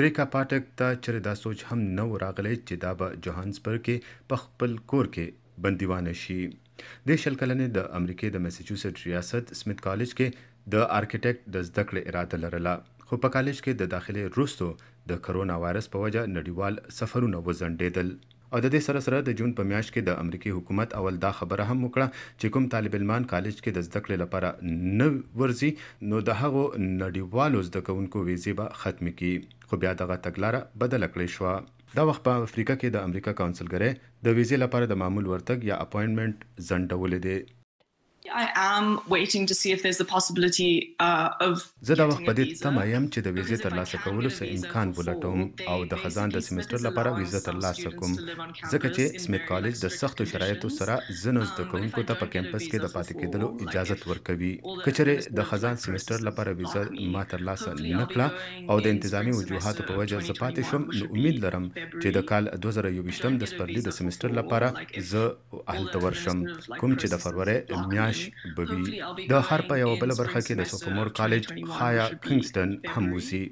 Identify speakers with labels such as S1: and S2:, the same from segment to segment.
S1: تریکا پاټک ته چرې دا سوچ هم نه و راغلی چې دا به جوهانسبرګ کې په خپل کور کې بندیوانه شي د شل کلنې د امریکې د میساچوسټ ریاست سمت کالج کې د آرکیټیکټ د زده کړې اراده لرله خو په کالج کې د داخله روستو د کرونا وایرس په وجه نړیوال سفرونه وځنډېدل او د دې سره سره د جون په میاشت کې د امریکای حکومت اول دا خبره هم وکړه چې کوم طالب علمان کالج کې د زده کړې لپاره نه ورزي نو د هغو نړیوالو زده کوونکو ویزې به ختم کړي خو بیا دغه تګلاره بدله کړې شوه دا وخت په افریقا کې د امریکا کونسلګری د ویزې لپاره د معمول ورتګ یا اپوینټمنټ ځنډولې دی Uh, زه دا وخت په دې تمه یم چې د ویزې ترلاسه کولو سه امکان ولټوم او د خزان د سیمستر لپاره ویزه ترلاسه کوم ځکه چې سمیت کالج د سختو شرایطو سره زنو زده um, کوونکو ته په کیمپس کې د پاتې کېدلو اجازه ورکوي کچره د خزان سیمستر لپاره ویزه ما ترلاسه نه کړه او د انتظامی وجوهاتو په وجه زه پاتې شوم نو امید لرم چې د کال 2021 د سپرلي د سیمستر لپاره زه اهل تور شم کوم چې د فروری میاشت میاش بوي د هر په یو بل برخه کې د سوفمور کالج هایا کینګستن هم وسی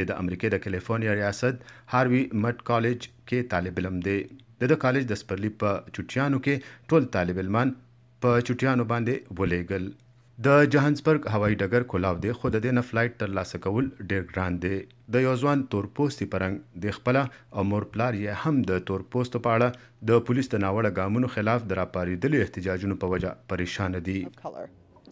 S1: د د امریکای د کالیفورنیا ریاست هاروی مټ کالج کې طالب علم دی د د کالج د سپرلی په چټیانو کې ټول طالب علمان په چټیانو باندې ولېګل د جهانسبرګ هوایي ډګر کولاو دی خو د دې نه فلایټ تر لاسه کول ډیر ګران دی د یو ځوان تورپوستي پرنګ د خپل امور پلار یې هم د تورپوستو په اړه د پولیس د ناوړه ګامونو خلاف د راپاریدلو احتجاجونو په وجه پریشان دي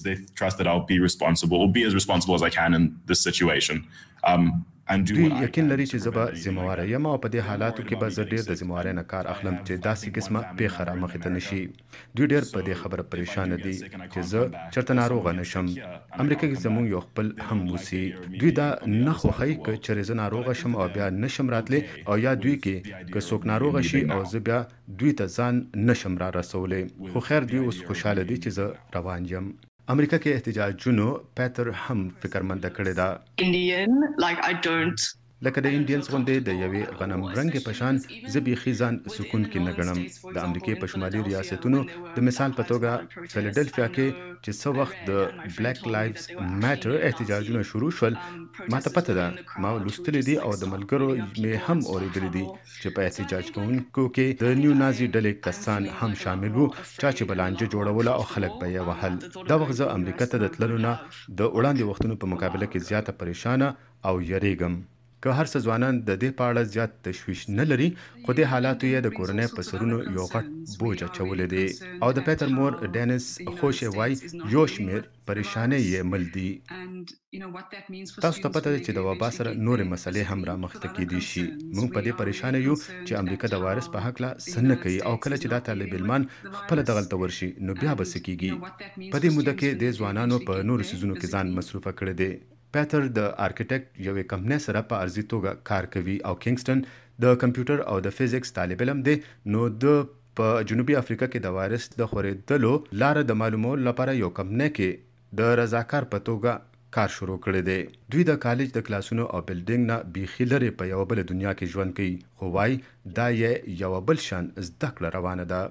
S1: They trust that I'll be responsible or be as responsible as I can in this situation. Um, دوی یقین لري چې زبا ذمہوار یم او په دې حالاتو کې به زه ډیر د ذمہوار نه کار اخلم چې داسې قسمه په خره مخ ته نشي دوی ډیر په دې خبره پریشان دي چې زه چرته ناروغ نشم امریکا کې زموږ یو خپل هم وسی دوی دا نه خوخی ک چې زه ناروغ شم او بیا نشم راتلې او یا دوی کې ک څوک ناروغ شي او زه بیا دوی ته ځان نشم را رسولې خو خیر دوی اوس خوشاله دي چې زه روان یم America ਕੇ ਇhtजाज ਜੁਨੋ ਪੈਤਰ ਹਮ ਫਿਕਰਮੰਦ ਕੜੇਦਾ ਇੰਡੀਅਨ ਲਾਈਕ ਆਈ ਡੋਨਟ لکه د انډینز غونډې د یوې غنم رنګ په شان زبې خيزان سکون کې نګړم د امریکای په شمالي ریاستونو د مثال په توګه فلډلفیا کې چې څو وخت د بلیک لایفز میټر احتجاجونه شروع شول ماته پته ده ما لوستلې دي او د ملګرو مې هم اورېدلې دي چې په احتجاج کوونکو کې د نیو نازي ډلې کسان هم شامل وو چا چې بلانجه جوړول او خلک به یې وهل دا وخت زه امریکا ته د تللو نه د وړاندې وختونو په مقابله کې زیاته پریشانه او یریږم که هر څه ځوانان د دې په اړه زیات تشویش نه لري خو د حالاتو یې د کورنۍ په سرونو یو غټ بوج اچولې دی او د پیټر مور ډینس خوشې وای یو شمیر پریشانې یې مل دي تاسو ته پته ده چې د وبا سره نورې مسلې هم را مخته کېدی شي موږ په دې پریشان یو چې امریکا د وایرس په حق لا سن کوي او کله چې دا طالب علمان خپل دغلت ورشي نو بیا به سکیږي په دې موده کې د ځوانانو په نورو سيزونو کې ځان مصروفه کړی دی پیتر د آرکیټیکټ یوې کمپنۍ سره په ارزي توګه کار کوي او کینګسټن د کمپیوټر او د فزیکس طالب علم دی نو د په جنوبي افریقا کې د وایرس د خورېدلو لار د معلومولو لپاره یو کمپنۍ کې د رضاکار په توګه کار شروع کړی دی دوی د کالج د کلاسونو او بلډینګ نه بیخي لري په یو بل دنیا کې ژوند کوي خو وای دا یې یو بل شان زده کړه روانه ده